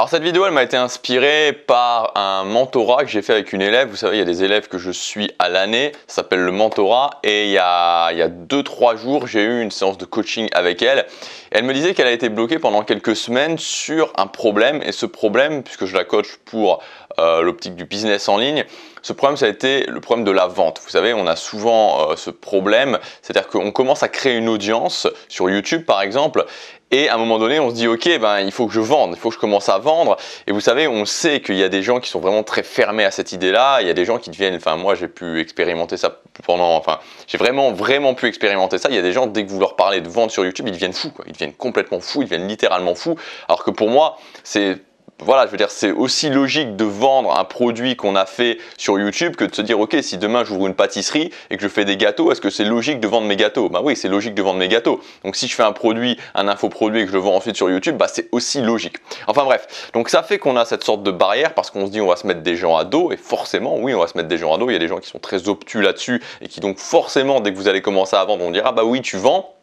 Alors cette vidéo, elle m'a été inspirée par un mentorat que j'ai fait avec une élève. Vous savez, il y a des élèves que je suis à l'année, ça s'appelle le mentorat. Et il y a 2-3 jours, j'ai eu une séance de coaching avec elle. elle me disait qu'elle a été bloquée pendant quelques semaines sur un problème. Et ce problème, puisque je la coach pour euh, l'optique du business en ligne, ce problème, ça a été le problème de la vente. Vous savez, on a souvent euh, ce problème, c'est-à-dire qu'on commence à créer une audience sur YouTube, par exemple, et à un moment donné, on se dit, ok, ben, il faut que je vende, il faut que je commence à vendre. Et vous savez, on sait qu'il y a des gens qui sont vraiment très fermés à cette idée-là. Il y a des gens qui deviennent, enfin, moi, j'ai pu expérimenter ça pendant, enfin, j'ai vraiment, vraiment pu expérimenter ça. Il y a des gens, dès que vous leur parlez de vendre sur YouTube, ils deviennent fous, Ils deviennent complètement fous, ils deviennent littéralement fous. Alors que pour moi, c'est voilà, je veux dire, c'est aussi logique de vendre un produit qu'on a fait sur YouTube que de se dire, ok, si demain j'ouvre une pâtisserie et que je fais des gâteaux, est-ce que c'est logique de vendre mes gâteaux Bah oui, c'est logique de vendre mes gâteaux. Donc si je fais un produit, un infoproduit et que je le vends ensuite sur YouTube, bah c'est aussi logique. Enfin bref, donc ça fait qu'on a cette sorte de barrière parce qu'on se dit, on va se mettre des gens à dos et forcément, oui, on va se mettre des gens à dos. Il y a des gens qui sont très obtus là-dessus et qui donc forcément, dès que vous allez commencer à vendre, on dira, bah oui, tu vends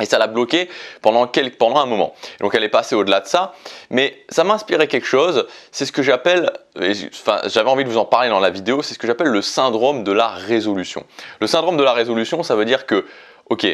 et ça l'a bloqué pendant, pendant un moment. Donc elle est passée au-delà de ça. Mais ça m'a inspiré quelque chose. C'est ce que j'appelle, j'avais envie de vous en parler dans la vidéo, c'est ce que j'appelle le syndrome de la résolution. Le syndrome de la résolution, ça veut dire que, ok,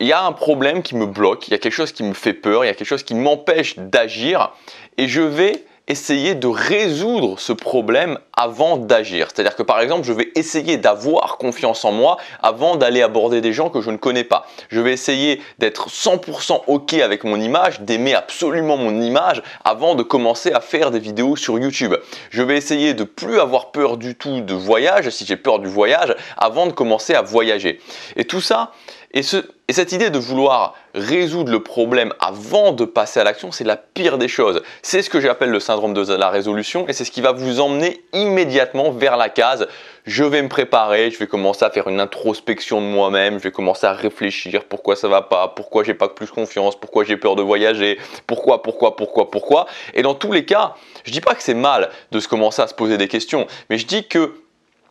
il y a un problème qui me bloque, il y a quelque chose qui me fait peur, il y a quelque chose qui m'empêche d'agir. Et je vais essayer de résoudre ce problème avant d'agir. C'est-à-dire que par exemple, je vais essayer d'avoir confiance en moi avant d'aller aborder des gens que je ne connais pas. Je vais essayer d'être 100% OK avec mon image, d'aimer absolument mon image avant de commencer à faire des vidéos sur YouTube. Je vais essayer de plus avoir peur du tout de voyage, si j'ai peur du voyage, avant de commencer à voyager. Et tout ça, et, cette idée de vouloir résoudre le problème avant de passer à l'action, c'est la pire des choses. C'est ce que j'appelle le syndrome de la résolution et c'est ce qui va vous emmener immédiatement vers la case. Je vais me préparer, je vais commencer à faire une introspection de moi-même, je vais commencer à réfléchir pourquoi ça va pas, pourquoi j'ai pas plus confiance, pourquoi j'ai peur de voyager, pourquoi, pourquoi, pourquoi, pourquoi. Et dans tous les cas, je dis pas que c'est mal de se commencer à se poser des questions, mais je dis que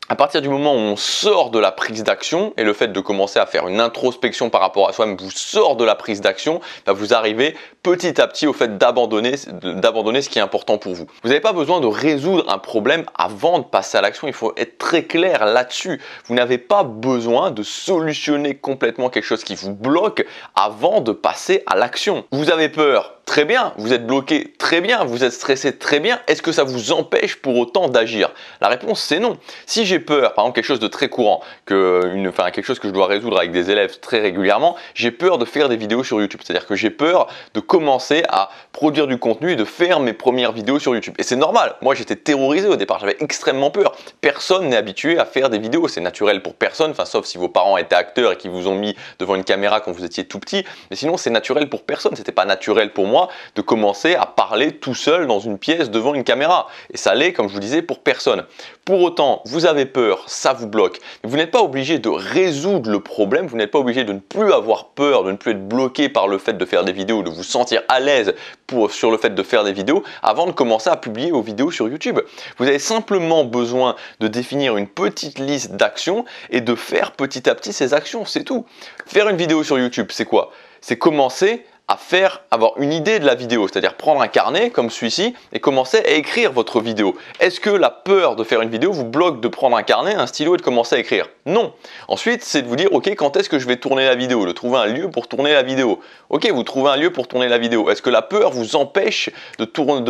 à partir du moment où on sort de la prise d'action et le fait de commencer à faire une introspection par rapport à soi-même vous sort de la prise d'action, bah, vous arrivez petit à petit au fait d'abandonner, d'abandonner ce qui est important pour vous. Vous n'avez pas besoin de résoudre un problème avant de passer à l'action. Il faut être très clair là-dessus. Vous n'avez pas besoin de solutionner complètement quelque chose qui vous bloque avant de passer à l'action. Vous avez peur Très bien. Vous êtes bloqué Très bien. Vous êtes stressé Très bien. Est-ce que ça vous empêche pour autant d'agir La réponse c'est non. Si j'ai peur, par exemple quelque chose de très courant, que quelque chose que je dois résoudre avec des élèves très régulièrement, j'ai peur de faire des vidéos sur YouTube. C'est-à-dire que j'ai peur de commencer à produire du contenu et de faire mes premières vidéos sur YouTube. Et c'est normal. Moi j'étais terrorisé au départ. J'avais extrêmement peur. Personne n'est habitué à faire des vidéos. C'est naturel pour personne. Enfin sauf si vos parents étaient acteurs et qu'ils vous ont mis devant une caméra quand vous étiez tout petit. Mais sinon c'est naturel pour personne. C'était pas naturel pour moi de commencer à parler tout seul dans une pièce devant une caméra. Et ça l'est, comme je vous disais, pour personne. Pour autant, vous avez peur, ça vous bloque. vous n'êtes pas obligé de résoudre le problème, vous n'êtes pas obligé de ne plus avoir peur, de ne plus être bloqué par le fait de faire des vidéos, de vous sentir à l'aise sur le fait de faire des vidéos avant de commencer à publier vos vidéos sur YouTube. Vous avez simplement besoin de définir une petite liste d'actions et de faire petit à petit ces actions, c'est tout. Faire une vidéo sur YouTube, c'est quoi C'est commencer à faire avoir une idée de la vidéo, c'est-à-dire prendre un carnet comme celui-ci et commencer à écrire votre vidéo. Est-ce que la peur de faire une vidéo vous bloque de prendre un carnet, un stylo et de commencer à écrire Non. Ensuite, c'est de vous dire OK, quand est-ce que je vais tourner la vidéo De trouver un lieu pour tourner la vidéo. OK, vous trouvez un lieu pour tourner la vidéo. Est-ce que la peur vous empêche de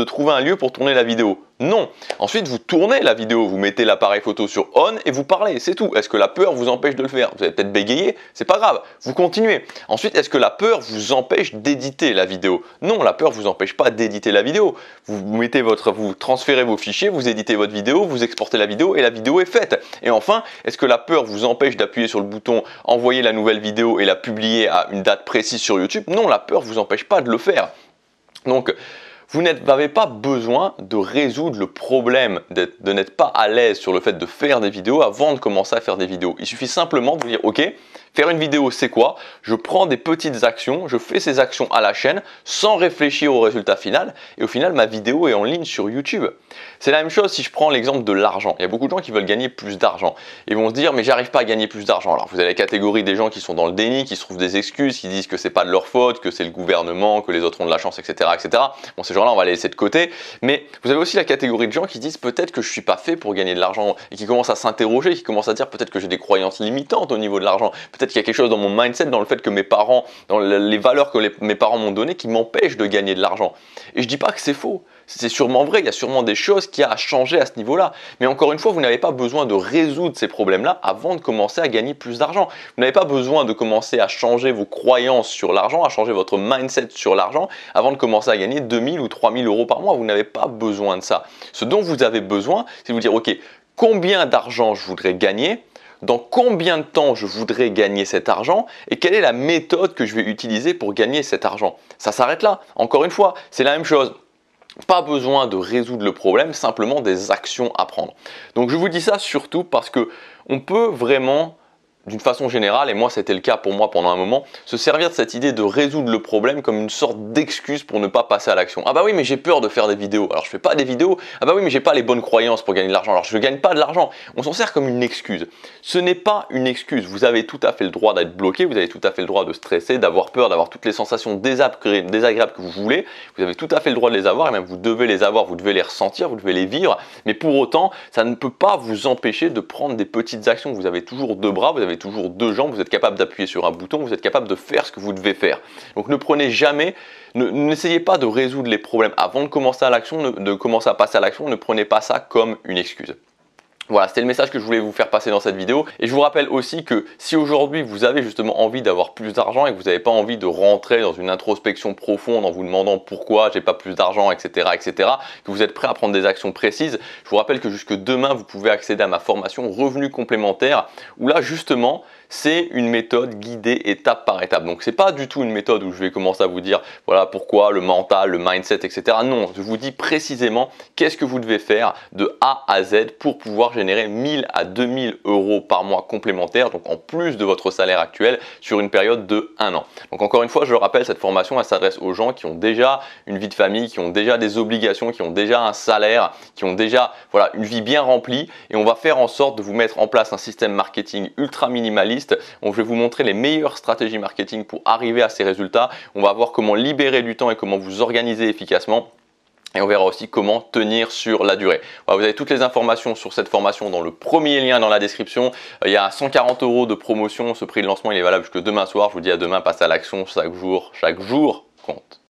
trouver un lieu pour tourner la vidéo non. Ensuite, vous tournez la vidéo, vous mettez l'appareil photo sur on et vous parlez, c'est tout. Est-ce que la peur vous empêche de le faire Vous avez peut-être bégayé, c'est pas grave, vous continuez. Ensuite, est-ce que la peur vous empêche d'éditer la vidéo Non, la peur vous empêche pas d'éditer la vidéo. Vous mettez votre, vous transférez vos fichiers, vous éditez votre vidéo, vous exportez la vidéo et la vidéo est faite. Et enfin, est-ce que la peur vous empêche d'appuyer sur le bouton envoyer la nouvelle vidéo et la publier à une date précise sur YouTube Non, la peur vous empêche pas de le faire. Donc, vous n'avez pas besoin de résoudre le problème, de n'être pas à l'aise sur le fait de faire des vidéos avant de commencer à faire des vidéos. Il suffit simplement de vous dire, ok, faire une vidéo, c'est quoi Je prends des petites actions, je fais ces actions à la chaîne sans réfléchir au résultat final, et au final, ma vidéo est en ligne sur YouTube. C'est la même chose si je prends l'exemple de l'argent. Il y a beaucoup de gens qui veulent gagner plus d'argent. Ils vont se dire, mais j'arrive pas à gagner plus d'argent. Alors vous avez la catégorie des gens qui sont dans le déni, qui se trouvent des excuses, qui disent que c'est pas de leur faute, que c'est le gouvernement, que les autres ont de la chance, etc. etc. Bon, ces gens-là, on va les laisser de côté. Mais vous avez aussi la catégorie de gens qui disent peut-être que je suis pas fait pour gagner de l'argent et qui commencent à s'interroger, qui commencent à dire peut-être que j'ai des croyances limitantes au niveau de l'argent. Peut-être qu'il y a quelque chose dans mon mindset, dans le fait que mes parents, dans les valeurs que mes parents m'ont données, qui m'empêchent de gagner de l'argent. Et je dis pas que c'est faux. C'est sûrement vrai, il y a sûrement des choses qui a changer à ce niveau-là. Mais encore une fois, vous n'avez pas besoin de résoudre ces problèmes-là avant de commencer à gagner plus d'argent. Vous n'avez pas besoin de commencer à changer vos croyances sur l'argent, à changer votre mindset sur l'argent avant de commencer à gagner 2000 ou 3000 euros par mois. Vous n'avez pas besoin de ça. Ce dont vous avez besoin, c'est de vous dire, OK, combien d'argent je voudrais gagner dans combien de temps je voudrais gagner cet argent et quelle est la méthode que je vais utiliser pour gagner cet argent. Ça s'arrête là. Encore une fois, c'est la même chose pas besoin de résoudre le problème, simplement des actions à prendre. Donc je vous dis ça surtout parce que on peut vraiment d'une façon générale, et moi c'était le cas pour moi pendant un moment, se servir de cette idée de résoudre le problème comme une sorte d'excuse pour ne pas passer à l'action. Ah bah oui mais j'ai peur de faire des vidéos, alors je fais pas des vidéos, ah bah oui mais j'ai pas les bonnes croyances pour gagner de l'argent, alors je ne gagne pas de l'argent. On s'en sert comme une excuse. Ce n'est pas une excuse, vous avez tout à fait le droit d'être bloqué, vous avez tout à fait le droit de stresser, d'avoir peur, d'avoir toutes les sensations désagréables que vous voulez, vous avez tout à fait le droit de les avoir, et même vous devez les avoir, vous devez les ressentir, vous devez les vivre, mais pour autant ça ne peut pas vous empêcher de prendre des petites actions, vous avez toujours deux bras, vous avez toujours deux jambes, vous êtes capable d'appuyer sur un bouton, vous êtes capable de faire ce que vous devez faire. Donc ne prenez jamais, n'essayez pas de résoudre les problèmes avant de commencer à l'action, de commencer à passer à l'action, ne prenez pas ça comme une excuse. Voilà, c'était le message que je voulais vous faire passer dans cette vidéo. Et je vous rappelle aussi que si aujourd'hui vous avez justement envie d'avoir plus d'argent et que vous n'avez pas envie de rentrer dans une introspection profonde en vous demandant pourquoi j'ai pas plus d'argent, etc., etc., que vous êtes prêt à prendre des actions précises, je vous rappelle que jusque demain vous pouvez accéder à ma formation Revenu Complémentaire où là justement c'est une méthode guidée étape par étape. Donc n'est pas du tout une méthode où je vais commencer à vous dire voilà pourquoi le mental, le mindset, etc. Non, je vous dis précisément qu'est-ce que vous devez faire de A à Z pour pouvoir générer 1000 à 2000 euros par mois complémentaires, donc en plus de votre salaire actuel sur une période de 1 an. Donc encore une fois, je le rappelle, cette formation elle s'adresse aux gens qui ont déjà une vie de famille, qui ont déjà des obligations, qui ont déjà un salaire, qui ont déjà voilà une vie bien remplie et on va faire en sorte de vous mettre en place un système marketing ultra minimaliste on, je vais vous montrer les meilleures stratégies marketing pour arriver à ces résultats. On va voir comment libérer du temps et comment vous organiser efficacement. Et on verra aussi comment tenir sur la durée. vous avez toutes les informations sur cette formation dans le premier lien dans la description. Euh, il y a 140 euros de promotion. Ce prix de lancement, il est valable jusque demain soir. Je vous dis à demain. Passez à l'action chaque jour. Chaque jour compte.